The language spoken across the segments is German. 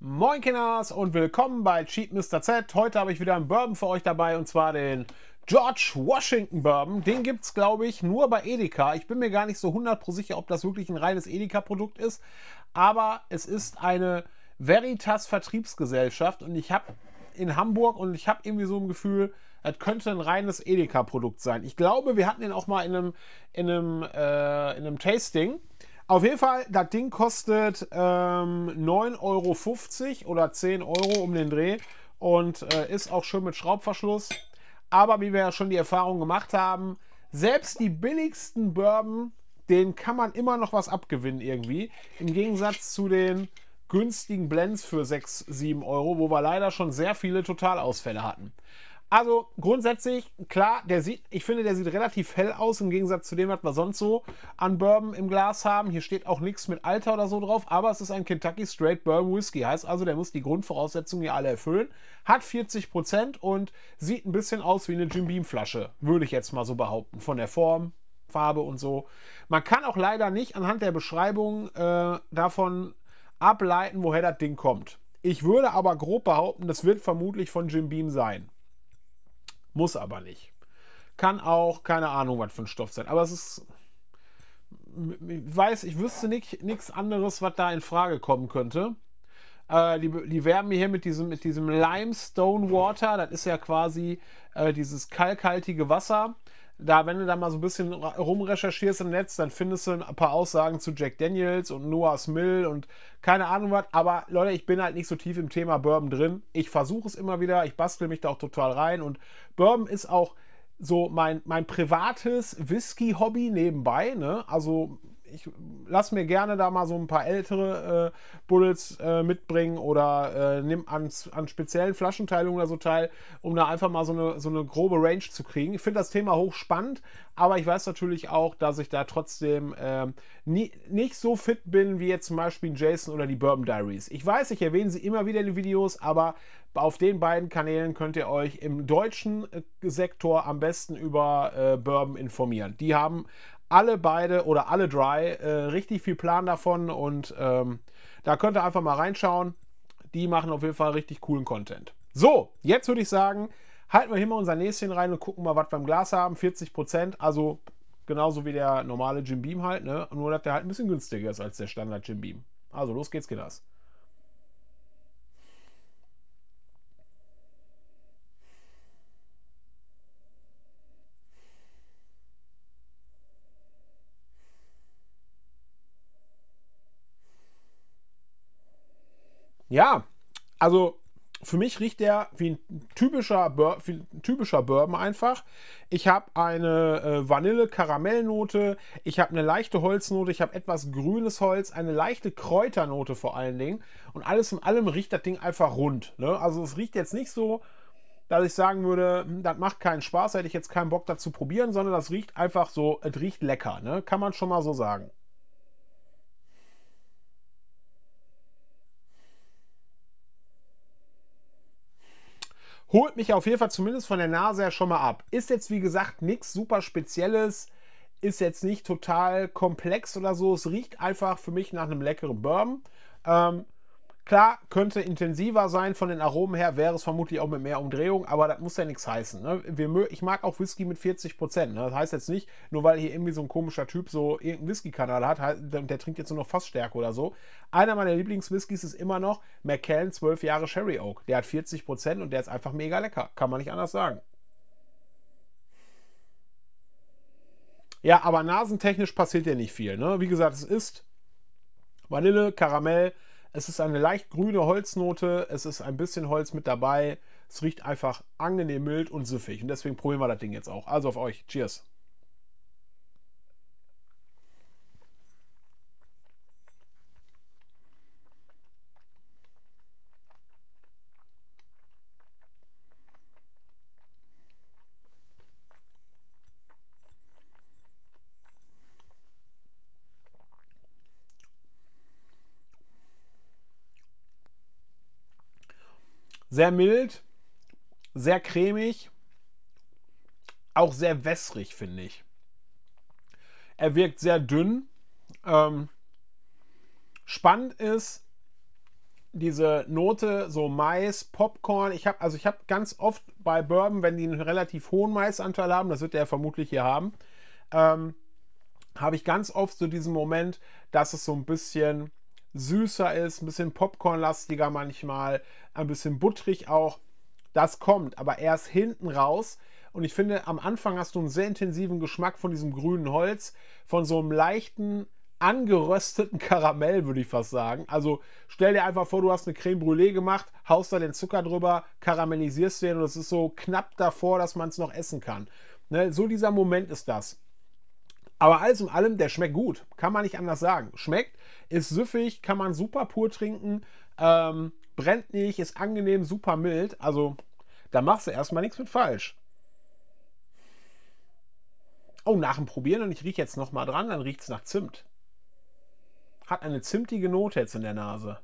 Moin Kinders und willkommen bei Cheap Mr. Z. Heute habe ich wieder einen Bourbon für euch dabei und zwar den George Washington Bourbon. Den gibt es, glaube ich, nur bei Edeka. Ich bin mir gar nicht so 100% sicher, ob das wirklich ein reines Edeka-Produkt ist, aber es ist eine Veritas Vertriebsgesellschaft und ich habe in Hamburg und ich habe irgendwie so ein Gefühl, das könnte ein reines Edeka-Produkt sein. Ich glaube, wir hatten den auch mal in einem, in einem, äh, in einem Tasting. Auf jeden Fall, das Ding kostet ähm, 9,50 Euro oder 10 Euro um den Dreh und äh, ist auch schön mit Schraubverschluss. Aber wie wir ja schon die Erfahrung gemacht haben, selbst die billigsten Bourbon, denen kann man immer noch was abgewinnen irgendwie. Im Gegensatz zu den günstigen Blends für 6, 7 Euro, wo wir leider schon sehr viele Totalausfälle hatten. Also grundsätzlich, klar, der sieht, ich finde, der sieht relativ hell aus im Gegensatz zu dem, was wir sonst so an Bourbon im Glas haben. Hier steht auch nichts mit Alter oder so drauf, aber es ist ein Kentucky Straight Bourbon Whisky. Heißt also, der muss die Grundvoraussetzungen hier alle erfüllen. Hat 40% Prozent und sieht ein bisschen aus wie eine Jim Beam Flasche, würde ich jetzt mal so behaupten. Von der Form, Farbe und so. Man kann auch leider nicht anhand der Beschreibung äh, davon ableiten, woher das Ding kommt. Ich würde aber grob behaupten, das wird vermutlich von Jim Beam sein. Muss aber nicht. Kann auch, keine Ahnung, was für ein Stoff sein. Aber es ist. Ich weiß, ich wüsste nichts anderes, was da in Frage kommen könnte. Äh, die, die werben hier mit diesem, mit diesem Limestone Water. Das ist ja quasi äh, dieses kalkhaltige Wasser da, wenn du da mal so ein bisschen rumrecherchierst im Netz, dann findest du ein paar Aussagen zu Jack Daniels und Noah's Mill und keine Ahnung was. Aber Leute, ich bin halt nicht so tief im Thema Bourbon drin. Ich versuche es immer wieder, ich bastel mich da auch total rein. Und Bourbon ist auch so mein, mein privates Whisky-Hobby nebenbei. Ne? Also ich lasse mir gerne da mal so ein paar ältere äh, Bullets äh, mitbringen oder äh, nimm an, an speziellen Flaschenteilungen oder so teil, um da einfach mal so eine, so eine grobe Range zu kriegen. Ich finde das Thema hochspannend, aber ich weiß natürlich auch, dass ich da trotzdem ähm, nie, nicht so fit bin wie jetzt zum Beispiel Jason oder die Bourbon Diaries. Ich weiß, ich erwähne sie immer wieder in den Videos, aber auf den beiden Kanälen könnt ihr euch im deutschen äh, Sektor am besten über äh, Bourbon informieren. Die haben alle beide oder alle drei äh, richtig viel Plan davon und ähm, da könnt ihr einfach mal reinschauen. Die machen auf jeden Fall richtig coolen Content. So, jetzt würde ich sagen, halten wir hier mal unser Näschen rein und gucken mal, was wir im Glas haben. 40 Prozent, also genauso wie der normale Jim Beam halt, ne? nur dass der halt ein bisschen günstiger ist als der Standard Jim Beam. Also los geht's, geht das. Ja, also für mich riecht der wie ein typischer, Bur wie ein typischer Bourbon einfach. Ich habe eine äh, Vanille-Karamellnote, ich habe eine leichte Holznote, ich habe etwas grünes Holz, eine leichte Kräuternote vor allen Dingen. Und alles in allem riecht das Ding einfach rund. Ne? Also es riecht jetzt nicht so, dass ich sagen würde, hm, das macht keinen Spaß, hätte ich jetzt keinen Bock dazu probieren, sondern das riecht einfach so, es riecht lecker. Ne? Kann man schon mal so sagen. holt mich auf jeden Fall zumindest von der Nase her schon mal ab. Ist jetzt, wie gesagt, nichts super Spezielles, ist jetzt nicht total komplex oder so. Es riecht einfach für mich nach einem leckeren Bourbon. Ähm, Klar, könnte intensiver sein von den Aromen her, wäre es vermutlich auch mit mehr Umdrehung, aber das muss ja nichts heißen. Ne? Wir, ich mag auch Whisky mit 40 Prozent. Ne? Das heißt jetzt nicht, nur weil hier irgendwie so ein komischer Typ so irgendeinen Whisky-Kanal hat, der trinkt jetzt nur noch Fassstärke oder so. Einer meiner Lieblingswhiskys ist immer noch McKellen 12 Jahre Sherry Oak. Der hat 40 Prozent und der ist einfach mega lecker. Kann man nicht anders sagen. Ja, aber nasentechnisch passiert ja nicht viel. Ne? Wie gesagt, es ist Vanille, Karamell, es ist eine leicht grüne Holznote, es ist ein bisschen Holz mit dabei. Es riecht einfach angenehm mild und süffig und deswegen probieren wir das Ding jetzt auch. Also auf euch. Cheers. Sehr mild, sehr cremig, auch sehr wässrig, finde ich. Er wirkt sehr dünn. Ähm, spannend ist diese Note, so Mais, Popcorn. Ich habe also ich habe ganz oft bei Bourbon, wenn die einen relativ hohen Maisanteil haben, das wird er vermutlich hier haben, ähm, habe ich ganz oft so diesen Moment, dass es so ein bisschen süßer ist, ein bisschen popcornlastiger manchmal, ein bisschen butterig auch. Das kommt, aber erst hinten raus. Und ich finde, am Anfang hast du einen sehr intensiven Geschmack von diesem grünen Holz, von so einem leichten, angerösteten Karamell, würde ich fast sagen. Also stell dir einfach vor, du hast eine Creme Brûlée gemacht, haust da den Zucker drüber, karamellisierst den und es ist so knapp davor, dass man es noch essen kann. Ne? So dieser Moment ist das. Aber alles in allem, der schmeckt gut. Kann man nicht anders sagen. Schmeckt, ist süffig, kann man super pur trinken, ähm, brennt nicht, ist angenehm, super mild. Also da machst du erstmal nichts mit falsch. Oh, nach dem Probieren und ich rieche jetzt nochmal dran, dann riecht es nach Zimt. Hat eine zimtige Note jetzt in der Nase.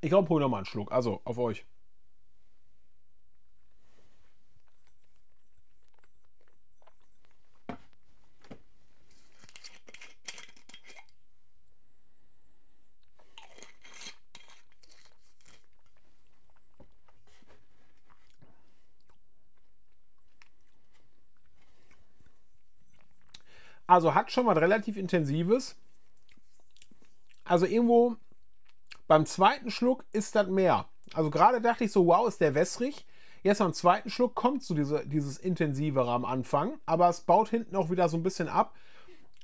Ich glaube, hol nochmal einen Schluck. Also, auf euch. Also hat schon mal relativ intensives. Also irgendwo beim zweiten Schluck ist das mehr. Also gerade dachte ich so, wow, ist der wässrig. Jetzt am zweiten Schluck kommt so diese, dieses intensivere am Anfang, aber es baut hinten auch wieder so ein bisschen ab.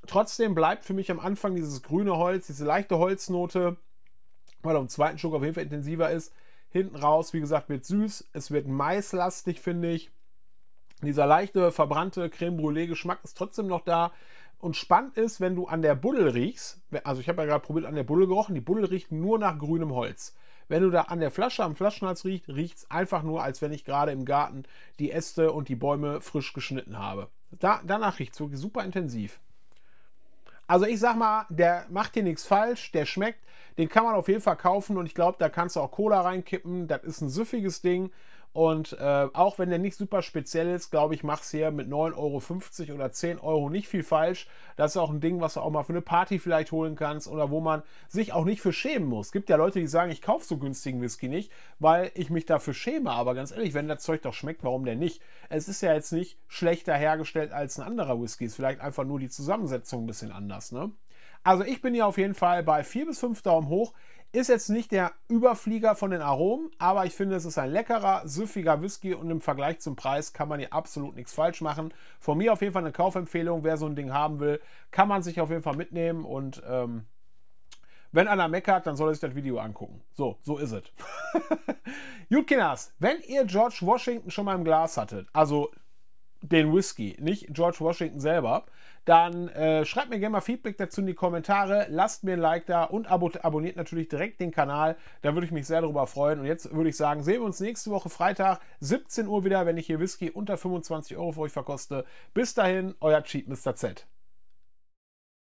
Trotzdem bleibt für mich am Anfang dieses grüne Holz, diese leichte Holznote, weil am zweiten Schluck auf jeden Fall intensiver ist. Hinten raus, wie gesagt, wird süß. Es wird maislastig, finde ich. Dieser leichte, verbrannte Creme Brûlée-Geschmack ist trotzdem noch da. Und spannend ist, wenn du an der Buddel riechst, also ich habe ja gerade probiert, an der Buddel gerochen, die Buddel riecht nur nach grünem Holz. Wenn du da an der Flasche, am Flaschenhals riechst, riecht es einfach nur, als wenn ich gerade im Garten die Äste und die Bäume frisch geschnitten habe. Da, danach riecht es wirklich super intensiv. Also ich sag mal, der macht hier nichts falsch, der schmeckt, den kann man auf jeden Fall kaufen und ich glaube, da kannst du auch Cola reinkippen, das ist ein süffiges Ding und äh, auch wenn der nicht super speziell ist, glaube ich, mach's hier mit 9,50 Euro oder 10 Euro nicht viel falsch. Das ist auch ein Ding, was du auch mal für eine Party vielleicht holen kannst oder wo man sich auch nicht für schämen muss. Es gibt ja Leute, die sagen, ich kaufe so günstigen Whisky nicht, weil ich mich dafür schäme. Aber ganz ehrlich, wenn das Zeug doch schmeckt, warum denn nicht? Es ist ja jetzt nicht schlechter hergestellt als ein anderer Whisky. Es ist vielleicht einfach nur die Zusammensetzung ein bisschen anders. Ne? Also ich bin hier auf jeden Fall bei 4 bis 5 Daumen hoch. Ist jetzt nicht der Überflieger von den Aromen, aber ich finde, es ist ein leckerer, süffiger Whisky und im Vergleich zum Preis kann man hier absolut nichts falsch machen. Von mir auf jeden Fall eine Kaufempfehlung. Wer so ein Ding haben will, kann man sich auf jeden Fall mitnehmen und ähm, wenn einer meckert, dann soll er sich das Video angucken. So, so ist es. Jutkinas, wenn ihr George Washington schon mal im Glas hattet, also den Whisky, nicht George Washington selber, dann äh, schreibt mir gerne mal Feedback dazu in die Kommentare, lasst mir ein Like da und abo abonniert natürlich direkt den Kanal. Da würde ich mich sehr darüber freuen. Und jetzt würde ich sagen, sehen wir uns nächste Woche Freitag, 17 Uhr wieder, wenn ich hier Whisky unter 25 Euro für euch verkoste. Bis dahin, euer Cheat Mr. Z.